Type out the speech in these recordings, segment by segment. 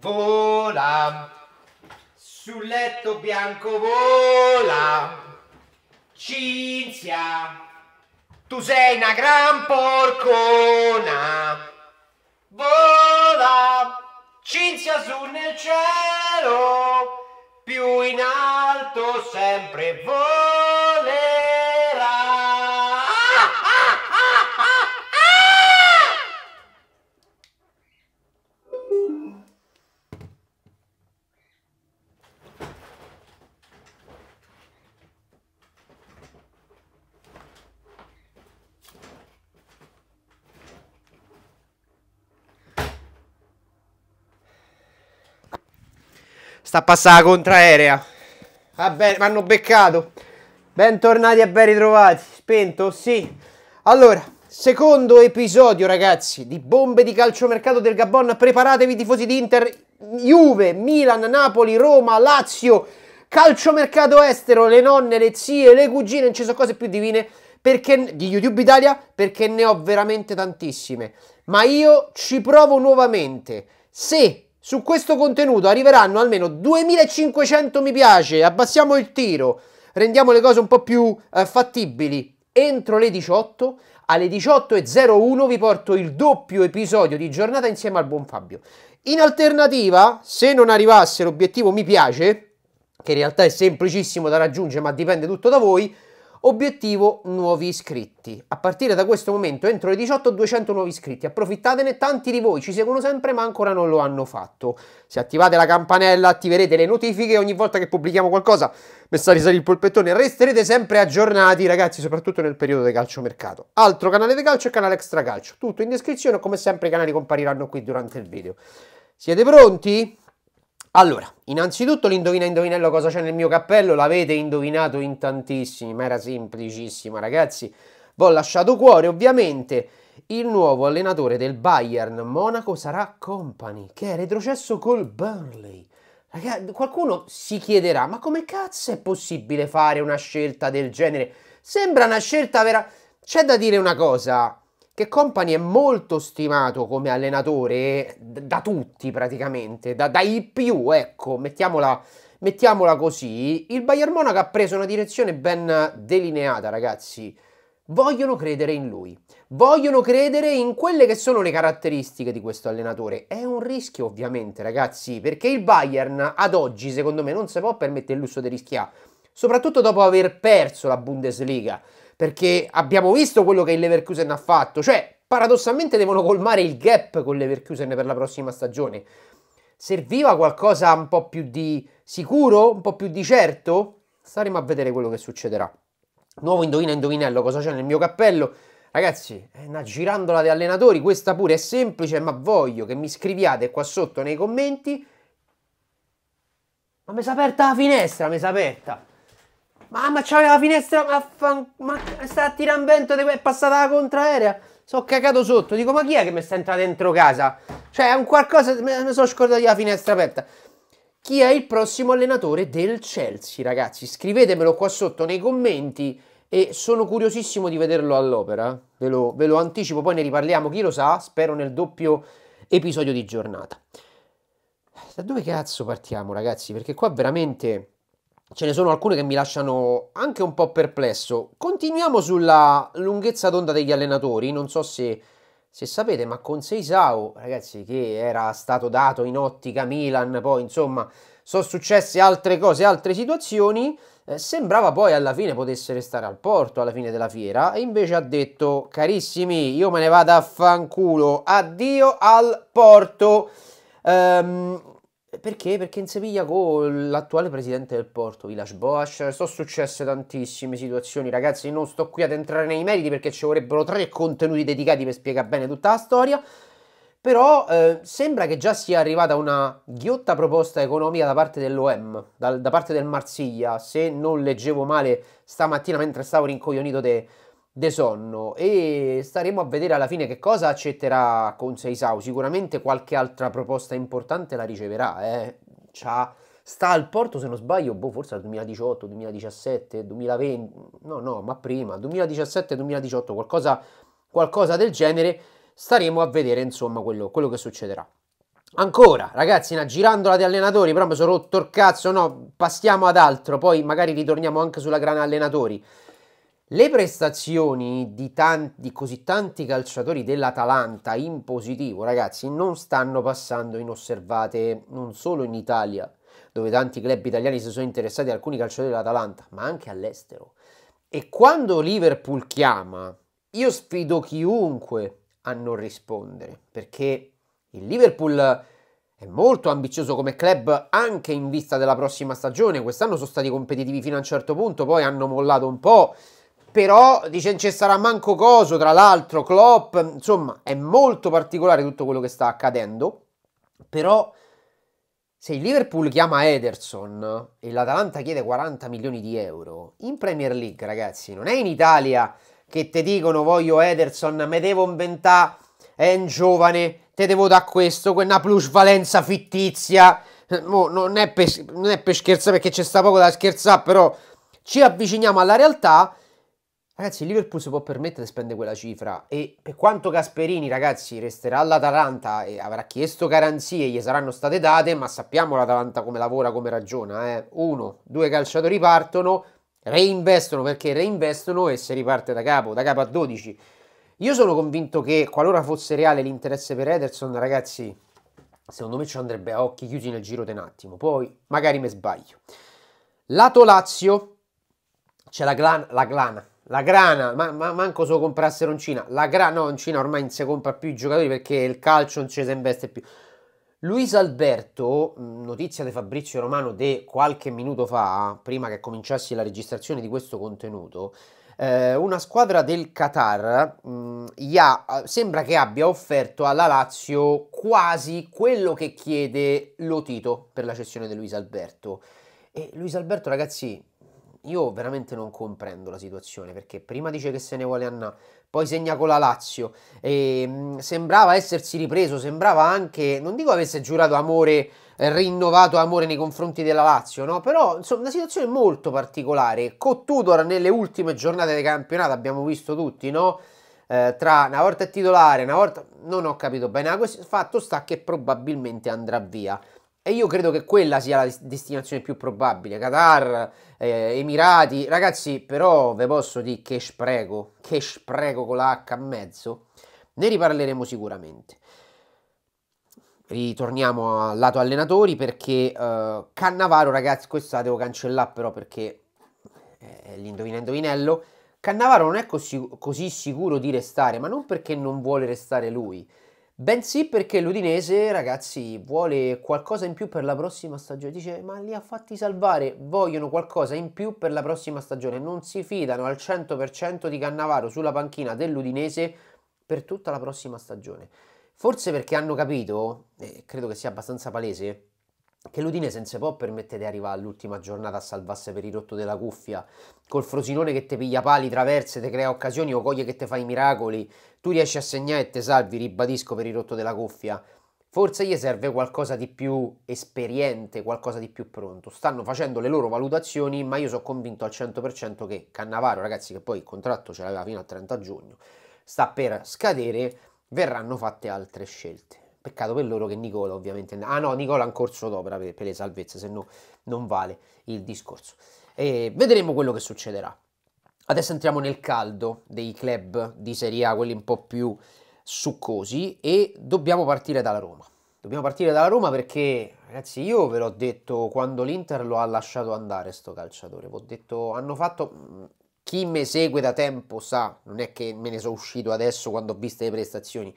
vola, sul letto bianco vola. Cinzia, tu sei una gran porcona. Vola, Cinzia su nel cielo, più in alto sempre vola. Sta a la contraerea. Vabbè, bene, mi hanno beccato. Bentornati e ben ritrovati. Spento? Sì. Allora, secondo episodio, ragazzi, di bombe di calciomercato del Gabon. Preparatevi, tifosi di Inter, Juve, Milan, Napoli, Roma, Lazio. Calciomercato estero, le nonne, le zie, le cugine, non ci sono cose più divine. Perché, di YouTube Italia, perché ne ho veramente tantissime. Ma io ci provo nuovamente. Se su questo contenuto arriveranno almeno 2500 mi piace, abbassiamo il tiro, rendiamo le cose un po' più eh, fattibili. Entro le 18, alle 18.01 vi porto il doppio episodio di giornata insieme al buon Fabio. In alternativa, se non arrivasse l'obiettivo mi piace, che in realtà è semplicissimo da raggiungere ma dipende tutto da voi, Obiettivo nuovi iscritti. A partire da questo momento, entro le 18, 200 nuovi iscritti. Approfittatene, tanti di voi ci seguono sempre ma ancora non lo hanno fatto. Se attivate la campanella attiverete le notifiche ogni volta che pubblichiamo qualcosa. Messa a risalire il polpettone, resterete sempre aggiornati ragazzi, soprattutto nel periodo del calciomercato. Altro canale di calcio e canale extracalcio. Tutto in descrizione, come sempre i canali compariranno qui durante il video. Siete pronti? Allora, innanzitutto l'indovina indovinello cosa c'è nel mio cappello, l'avete indovinato in tantissimi, ma era semplicissimo ragazzi. Vi ho lasciato cuore ovviamente. Il nuovo allenatore del Bayern Monaco sarà Company, che è retrocesso col Burnley. Ragazzi, qualcuno si chiederà, ma come cazzo è possibile fare una scelta del genere? Sembra una scelta vera... C'è da dire una cosa, che Company è molto stimato come allenatore da tutti praticamente, da, dai più, ecco, mettiamola, mettiamola così. Il Bayern Monaco ha preso una direzione ben delineata, ragazzi. Vogliono credere in lui, vogliono credere in quelle che sono le caratteristiche di questo allenatore. È un rischio ovviamente, ragazzi, perché il Bayern ad oggi, secondo me, non si può permettere il lusso di rischiare soprattutto dopo aver perso la Bundesliga, perché abbiamo visto quello che il Leverkusen ha fatto, cioè paradossalmente devono colmare il gap con il Leverkusen per la prossima stagione. Serviva qualcosa un po' più di sicuro, un po' più di certo? Staremo a vedere quello che succederà. Nuovo indovina indovinello, cosa c'è nel mio cappello? Ragazzi, è una girandola di allenatori, questa pure è semplice, ma voglio che mi scriviate qua sotto nei commenti. Ma mi si è aperta la finestra, mi si è aperta. Mamma c'aveva la finestra, ma, fan... ma sta tirando vento, è passata la contraerea. Sono cagato sotto, dico ma chi è che mi sta entrando dentro casa? Cioè è un qualcosa, mi sono scordato di la finestra aperta. Chi è il prossimo allenatore del Chelsea ragazzi? Scrivetemelo qua sotto nei commenti e sono curiosissimo di vederlo all'opera. Ve ve lo anticipo, poi ne riparliamo, chi lo sa, spero nel doppio episodio di giornata. Da dove cazzo partiamo ragazzi? Perché qua veramente ce ne sono alcune che mi lasciano anche un po' perplesso. Continuiamo sulla lunghezza d'onda degli allenatori, non so se, se sapete, ma con Seisau, ragazzi, che era stato dato in ottica Milan, poi insomma sono successe altre cose, altre situazioni, eh, sembrava poi alla fine potesse restare al porto alla fine della fiera e invece ha detto, carissimi, io me ne vado a fanculo, addio al porto. Ehm, perché? Perché in Siviglia con l'attuale presidente del Porto, Vilas Boas, sono successe tantissime situazioni. Ragazzi, non sto qui ad entrare nei meriti perché ci vorrebbero tre contenuti dedicati per spiegare bene tutta la storia. Però eh, sembra che già sia arrivata una ghiotta proposta economica da parte dell'OM, da, da parte del Marsiglia. Se non leggevo male stamattina mentre stavo rincoglionito te de sonno e staremo a vedere alla fine che cosa accetterà con Seisau. Sicuramente qualche altra proposta importante la riceverà. Eh. sta al porto, se non sbaglio, boh, forse al 2018, 2017, 2020, no, no, ma prima, 2017, 2018, qualcosa, qualcosa del genere. Staremo a vedere insomma quello, quello che succederà. Ancora, ragazzi, una girandola di allenatori, però mi sono rotto il cazzo, no, passiamo ad altro, poi magari ritorniamo anche sulla grana allenatori. Le prestazioni di, tanti, di così tanti calciatori dell'Atalanta in positivo, ragazzi, non stanno passando inosservate non solo in Italia, dove tanti club italiani si sono interessati a alcuni calciatori dell'Atalanta, ma anche all'estero. E quando Liverpool chiama, io sfido chiunque a non rispondere, perché il Liverpool è molto ambizioso come club anche in vista della prossima stagione. Quest'anno sono stati competitivi fino a un certo punto, poi hanno mollato un po' però dice non ci sarà manco coso, tra l'altro Klopp, insomma è molto particolare tutto quello che sta accadendo, però se il Liverpool chiama Ederson e l'Atalanta chiede 40 milioni di euro, in Premier League ragazzi non è in Italia che ti dicono voglio Ederson, me devo inventare, è un giovane, te devo dare questo, quella plusvalenza fittizia, Mo, non, è per, non è per scherzare perché c'è sta poco da scherzare, però ci avviciniamo alla realtà Ragazzi, il Liverpool si può permettere di spendere quella cifra e per quanto Gasperini, ragazzi, resterà all'Atalanta e avrà chiesto garanzie, gli saranno state date, ma sappiamo l'Atalanta come lavora, come ragiona. Eh? Uno, due calciatori partono, reinvestono perché reinvestono e si riparte da capo, da capo a 12. Io sono convinto che qualora fosse reale l'interesse per Ederson, ragazzi, secondo me ci andrebbe a occhi chiusi nel giro di un attimo, poi magari mi sbaglio. Lato Lazio, c'è la, glan, la glana la grana, ma, ma manco se lo comprassero in Cina. La grana, no, in Cina ormai non si compra più i giocatori perché il calcio non ci si investe più. Luis Alberto, notizia di Fabrizio Romano di qualche minuto fa, prima che cominciassi la registrazione di questo contenuto, eh, una squadra del Qatar mh, ha, sembra che abbia offerto alla Lazio quasi quello che chiede Lotito per la cessione di Luis Alberto. E Luis Alberto, ragazzi, io veramente non comprendo la situazione perché prima dice che se ne vuole Anna, poi segna con la Lazio e ehm, sembrava essersi ripreso, sembrava anche, non dico avesse giurato amore, eh, rinnovato amore nei confronti della Lazio, no? però insomma una situazione molto particolare. Con Tudor nelle ultime giornate di campionato abbiamo visto tutti, no? Eh, tra una volta è titolare, una volta non ho capito bene, ma questo fatto sta che probabilmente andrà via. E io credo che quella sia la destinazione più probabile. Qatar, eh, Emirati. Ragazzi, però ve posso dire che spreco, che spreco con la H a mezzo. Ne riparleremo sicuramente. Ritorniamo al lato allenatori perché eh, Cannavaro, ragazzi, questa la devo cancellare però perché eh, l'indovina indovinello. Cannavaro non è così, così sicuro di restare, ma non perché non vuole restare lui Bensì perché l'Udinese, ragazzi, vuole qualcosa in più per la prossima stagione. Dice, ma li ha fatti salvare, vogliono qualcosa in più per la prossima stagione. Non si fidano al 100% di Cannavaro sulla panchina dell'Udinese per tutta la prossima stagione. Forse perché hanno capito, e credo che sia abbastanza palese, che l'Udinese non si può permettere di arrivare all'ultima giornata a salvarsi per il rotto della cuffia, col Frosinone che ti piglia pali, traverse, ti crea occasioni o coglie che ti fa i miracoli, tu riesci a segnare e te salvi, ribadisco, per il rotto della cuffia. Forse gli serve qualcosa di più esperiente, qualcosa di più pronto. Stanno facendo le loro valutazioni, ma io sono convinto al 100% che Cannavaro, ragazzi, che poi il contratto ce l'aveva fino al 30 giugno, sta per scadere, verranno fatte altre scelte. Peccato per loro che Nicola ovviamente... Ah no, Nicola ha un corso d'opera per, per le salvezze, se no non vale il discorso. E vedremo quello che succederà. Adesso entriamo nel caldo dei club di Serie A, quelli un po' più succosi, e dobbiamo partire dalla Roma. Dobbiamo partire dalla Roma perché, ragazzi, io ve l'ho detto quando l'Inter lo ha lasciato andare sto calciatore. ho detto, hanno fatto... Chi mi segue da tempo sa, non è che me ne sono uscito adesso quando ho visto le prestazioni.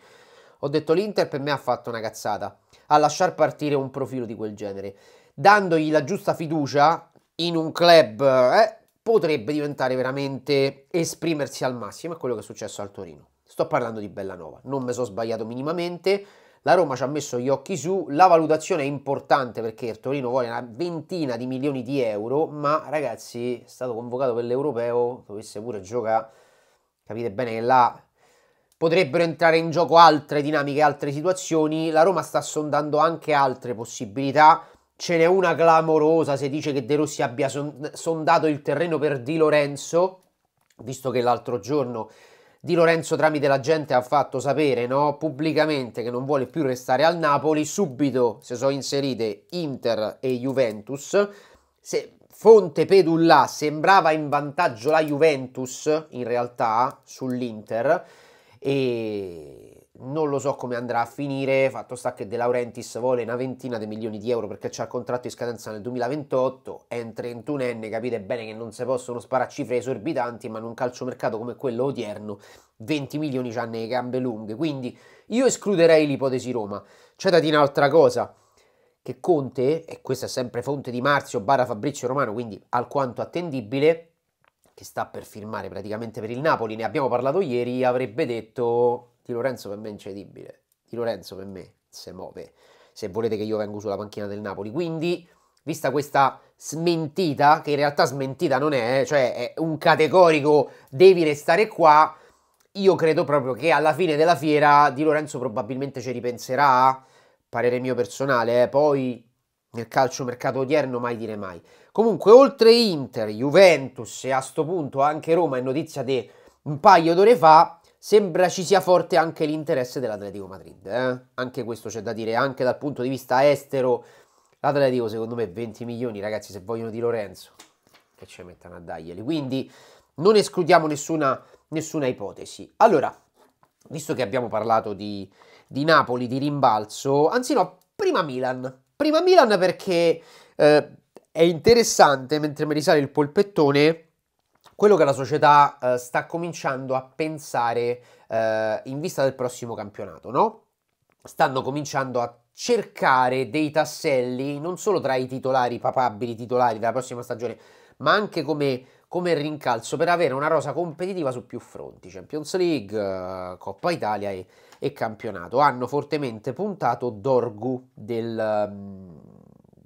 Ho detto l'Inter per me ha fatto una cazzata a lasciar partire un profilo di quel genere. Dandogli la giusta fiducia in un club eh, potrebbe diventare veramente esprimersi al massimo, è quello che è successo al Torino. Sto parlando di Bellanova, non mi sono sbagliato minimamente, la Roma ci ha messo gli occhi su, la valutazione è importante perché il Torino vuole una ventina di milioni di euro, ma ragazzi è stato convocato per l'Europeo, dovesse pure giocare, capite bene che là potrebbero entrare in gioco altre dinamiche, altre situazioni. La Roma sta sondando anche altre possibilità. Ce n'è una clamorosa se dice che De Rossi abbia sondato il terreno per Di Lorenzo, visto che l'altro giorno Di Lorenzo tramite la gente ha fatto sapere no, pubblicamente che non vuole più restare al Napoli. Subito si sono inserite Inter e Juventus. Se Fonte Pedulla sembrava in vantaggio la Juventus, in realtà, sull'Inter e non lo so come andrà a finire, fatto sta che De Laurentiis vuole una ventina di milioni di euro perché c'ha il contratto in scadenza nel 2028, è in 31enne, capite bene che non si possono sparare cifre esorbitanti, ma in un calciomercato come quello odierno 20 milioni hanno le gambe lunghe, quindi io escluderei l'ipotesi Roma. C'è da dire un'altra cosa, che Conte, e questa è sempre fonte di Marzio barra Fabrizio Romano, quindi alquanto attendibile, che sta per firmare praticamente per il Napoli, ne abbiamo parlato ieri, avrebbe detto Di Lorenzo per me è incredibile, Di Lorenzo per me se muove, se volete che io vengo sulla panchina del Napoli. Quindi, vista questa smentita, che in realtà smentita non è, eh, cioè è un categorico devi restare qua, io credo proprio che alla fine della fiera Di Lorenzo probabilmente ci ripenserà, parere mio personale, eh. poi nel calcio mercato odierno mai dire mai. Comunque, oltre Inter, Juventus e a sto punto anche Roma, è notizia di un paio d'ore fa, sembra ci sia forte anche l'interesse dell'Atletico Madrid. Eh? Anche questo c'è da dire, anche dal punto di vista estero. L'Atletico, secondo me, 20 milioni, ragazzi, se vogliono di Lorenzo, che ci mettano a darglieli. Quindi non escludiamo nessuna, nessuna ipotesi. Allora, visto che abbiamo parlato di, di, Napoli, di rimbalzo, anzi no, prima Milan. Prima Milan perché eh, è interessante, mentre mi risale il polpettone, quello che la società eh, sta cominciando a pensare eh, in vista del prossimo campionato, no? Stanno cominciando a cercare dei tasselli non solo tra i titolari, i papabili titolari della prossima stagione, ma anche come, come, rincalzo per avere una rosa competitiva su più fronti, Champions League, eh, Coppa Italia e, e campionato. Hanno fortemente puntato Dorgu del, mm,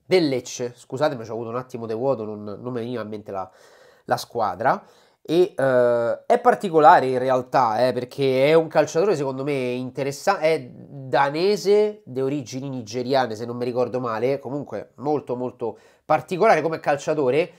del Lecce, scusatemi, ho avuto un attimo di vuoto, non, non mi veniva in mente la, la squadra. E uh, è particolare in realtà, eh, perché è un calciatore secondo me interessante, è danese, di origini nigeriane se non mi ricordo male, comunque molto molto particolare come calciatore,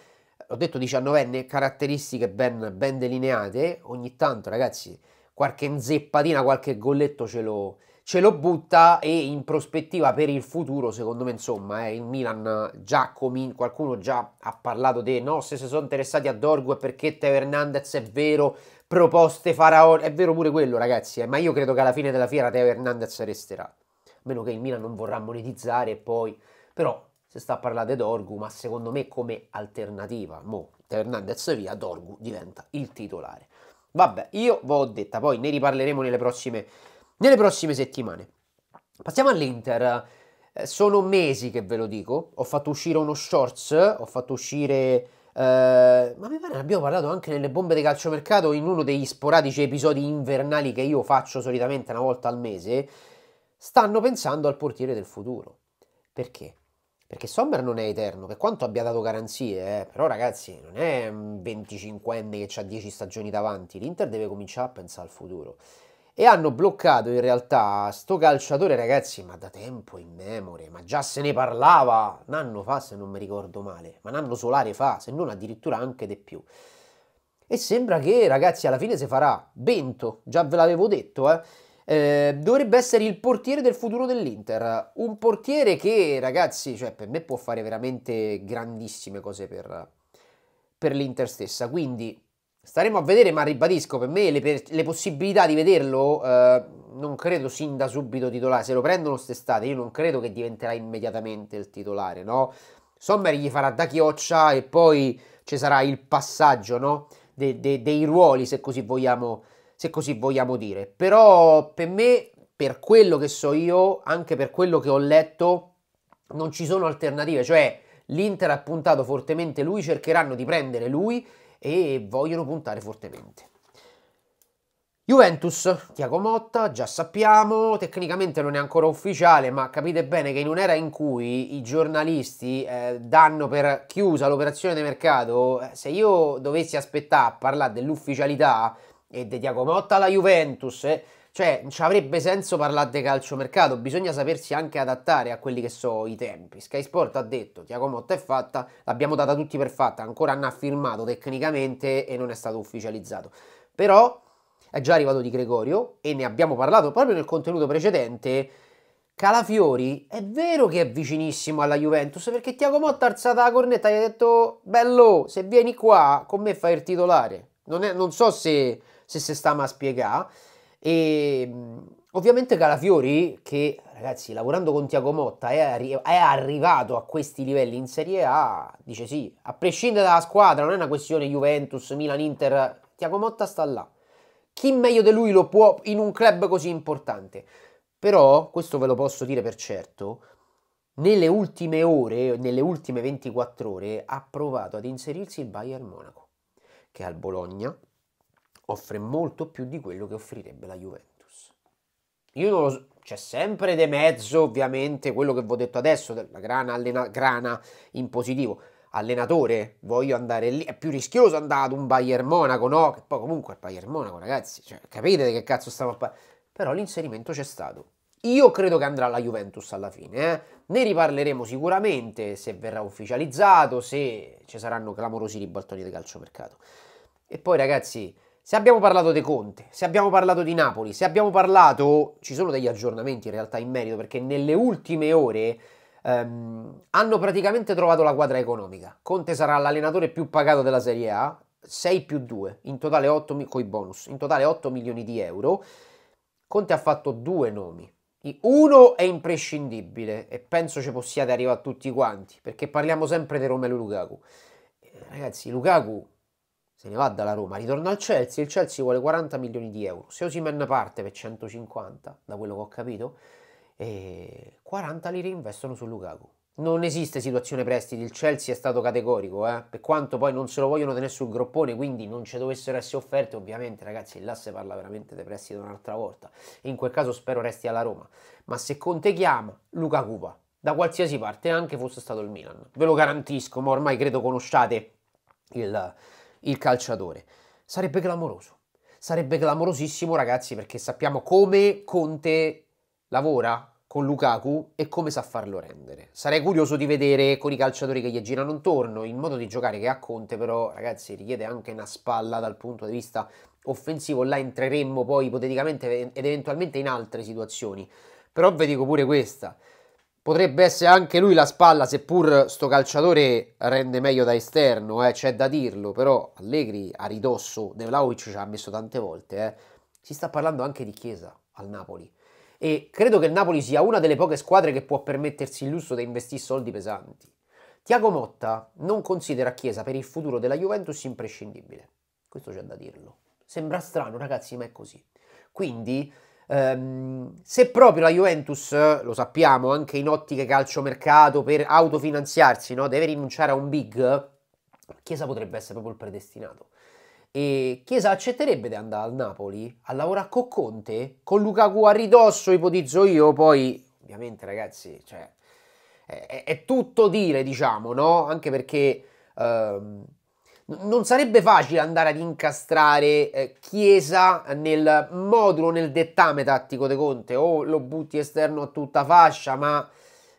ho detto 19enne, caratteristiche ben, ben delineate, ogni tanto ragazzi qualche zeppatina, qualche golletto ce lo, ce lo butta e in prospettiva per il futuro, secondo me, insomma, eh, il Milan già comin- qualcuno già ha parlato di no, se si sono interessati a è perché Teo Hernandez è vero, proposte faraone, è vero pure quello, ragazzi, eh, ma io credo che alla fine della fiera Teo Hernandez resterà, a meno che il Milan non vorrà monetizzare e poi, però si sta a parlare di Dorgu, ma secondo me come alternativa, mo, Teo Hernandez via, Dorgu diventa il titolare. Vabbè, io ve l'ho detta, poi ne riparleremo nelle prossime nelle prossime settimane. Passiamo all'Inter. Eh, sono mesi che ve lo dico. Ho fatto uscire uno shorts, ho fatto uscire. Eh, ma mi pare ne abbiamo parlato anche nelle bombe di calciomercato in uno degli sporadici episodi invernali che io faccio solitamente una volta al mese. Stanno pensando al portiere del futuro. Perché? Perché Sommer non è eterno, per quanto abbia dato garanzie, eh, però ragazzi non è un 25enne che ha 10 stagioni davanti, l'Inter deve cominciare a pensare al futuro e hanno bloccato in realtà sto calciatore, ragazzi, ma da tempo in memoria, ma già se ne parlava un anno fa se non mi ricordo male, ma un anno solare fa, se non addirittura anche di più. E sembra che, ragazzi, alla fine si farà Bento, già ve l'avevo detto, eh. Eh, dovrebbe essere il portiere del futuro dell'Inter, un portiere che, ragazzi, cioè per me può fare veramente grandissime cose per, per l'Inter stessa, quindi Staremo a vedere, ma ribadisco, per me le, le possibilità di vederlo eh, non credo sin da subito titolare. Se lo prendono st'estate, io non credo che diventerà immediatamente il titolare, no? Sommer gli farà da chioccia e poi ci sarà il passaggio, no? de, de, dei ruoli, se così, vogliamo, se così vogliamo dire. Però per me, per quello che so io, anche per quello che ho letto, non ci sono alternative. Cioè, l'Inter ha puntato fortemente lui, cercheranno di prendere lui e vogliono puntare fortemente. Juventus, Tiago Motta, già sappiamo, tecnicamente non è ancora ufficiale, ma capite bene che in un'era in cui i giornalisti eh, danno per chiusa l'operazione di mercato, eh, se io dovessi aspettare a parlare dell'ufficialità e di Tiago Motta alla Juventus, eh, cioè, ci avrebbe senso parlare di calciomercato, bisogna sapersi anche adattare a quelli che sono i tempi. Sky Sport ha detto, Tiago Motta è fatta, l'abbiamo data tutti per fatta, ancora non ha firmato tecnicamente e non è stato ufficializzato. Però è già arrivato Di Gregorio e ne abbiamo parlato proprio nel contenuto precedente. Calafiori è vero che è vicinissimo alla Juventus perché Tiago Motta ha alzato la cornetta e gli ha detto bello se vieni qua con me fai il titolare non, è, non so se, se si sta a spiegare e ehm, ovviamente Calafiori, che ragazzi, lavorando con Tiago Motta è, arri- è, arrivato a questi livelli in Serie A, dice sì, a prescindere dalla squadra, non è una questione Juventus, Milan, Inter, Tiago Motta sta là. Chi meglio di lui lo può in un club così importante? Però, questo ve lo posso dire per certo, nelle ultime ore, nelle ultime 24 ore, ha provato ad inserirsi il Bayern Monaco, che è al Bologna, offre molto più di quello che offrirebbe la Juventus. Io non lo so, c'è sempre de mezzo ovviamente quello che vi ho detto adesso, la grana, allena, grana in positivo, allenatore, voglio andare lì, è più rischioso andare ad un Bayern Monaco, no? Che poi comunque il Bayern Monaco, ragazzi, cioè, capite di che cazzo stiamo a parlare? Però l'inserimento c'è stato. Io credo che andrà alla Juventus alla fine, eh? ne riparleremo sicuramente se verrà ufficializzato, se ci saranno clamorosi ribaltoni di calciomercato. E poi ragazzi, se abbiamo parlato di Conte, se abbiamo parlato di Napoli, se abbiamo parlato, ci sono degli aggiornamenti in realtà in merito perché nelle ultime ore ehm, hanno praticamente trovato la quadra economica. Conte sarà l'allenatore più pagato della Serie A, 6 più 2, in totale 8 con i bonus, in totale 8 milioni di euro. Conte ha fatto due nomi. Uno è imprescindibile e penso ci possiate arrivare tutti quanti, perché parliamo sempre di Romelu Lukaku. Eh, ragazzi, Lukaku se ne va dalla Roma, ritorna al Chelsea, il Chelsea vuole 40 milioni di euro, se Osimen parte per 150, da quello che ho capito, e 40 li reinvestono su Lukaku. Non esiste situazione prestiti, il Chelsea è stato categorico, eh? per quanto poi non se lo vogliono tenere sul groppone, quindi non ci dovessero essere offerte, ovviamente ragazzi, là si parla veramente di prestiti un'altra volta, in quel caso spero resti alla Roma, ma se Conte chiama, Lukaku va, da qualsiasi parte, anche fosse stato il Milan, ve lo garantisco, ma ormai credo conosciate il il calciatore. Sarebbe clamoroso. Sarebbe clamorosissimo, ragazzi, perché sappiamo come Conte lavora con Lukaku e come sa farlo rendere. Sarei curioso di vedere con i calciatori che gli girano intorno, il modo di giocare che ha Conte, però, ragazzi, richiede anche una spalla dal punto di vista offensivo. Là entreremmo poi ipoteticamente ed eventualmente in altre situazioni. Però vi dico pure questa potrebbe essere anche lui la spalla, seppur sto calciatore rende meglio da esterno, eh, c'è da dirlo, però Allegri a ridosso, De Vlaovic ci ha messo tante volte, eh. si sta parlando anche di Chiesa al Napoli e credo che il Napoli sia una delle poche squadre che può permettersi il lusso di investire soldi pesanti. Tiago Motta non considera Chiesa per il futuro della Juventus imprescindibile, questo c'è da dirlo. Sembra strano ragazzi ma è così. Quindi Ehm, se proprio la Juventus, lo sappiamo, anche in ottiche calciomercato per autofinanziarsi, no? deve rinunciare a un big, Chiesa potrebbe essere proprio il predestinato. E Chiesa accetterebbe di andare al Napoli a lavorare con Conte, con Lukaku a ridosso, ipotizzo io, poi ovviamente ragazzi, cioè, è, è tutto dire, diciamo, no? Anche perché... Ehm, non sarebbe facile andare ad incastrare eh, Chiesa nel modulo, nel dettame tattico De Conte, o lo butti esterno a tutta fascia, ma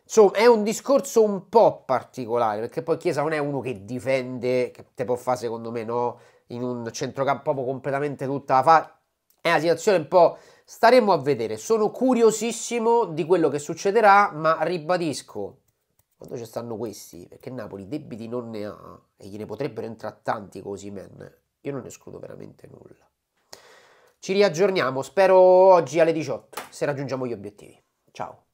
insomma è un discorso un po' particolare, perché poi Chiesa non è uno che difende, che te può fare secondo me, no? In un centrocampo completamente tutta la fascia, è una situazione un po'... Staremo a vedere, sono curiosissimo di quello che succederà, ma ribadisco, quando ci stanno questi, perché Napoli debiti non ne ha e gliene potrebbero entrare tanti così, man, io non ne escludo veramente nulla. Ci riaggiorniamo, spero oggi alle 18 se raggiungiamo gli obiettivi. Ciao.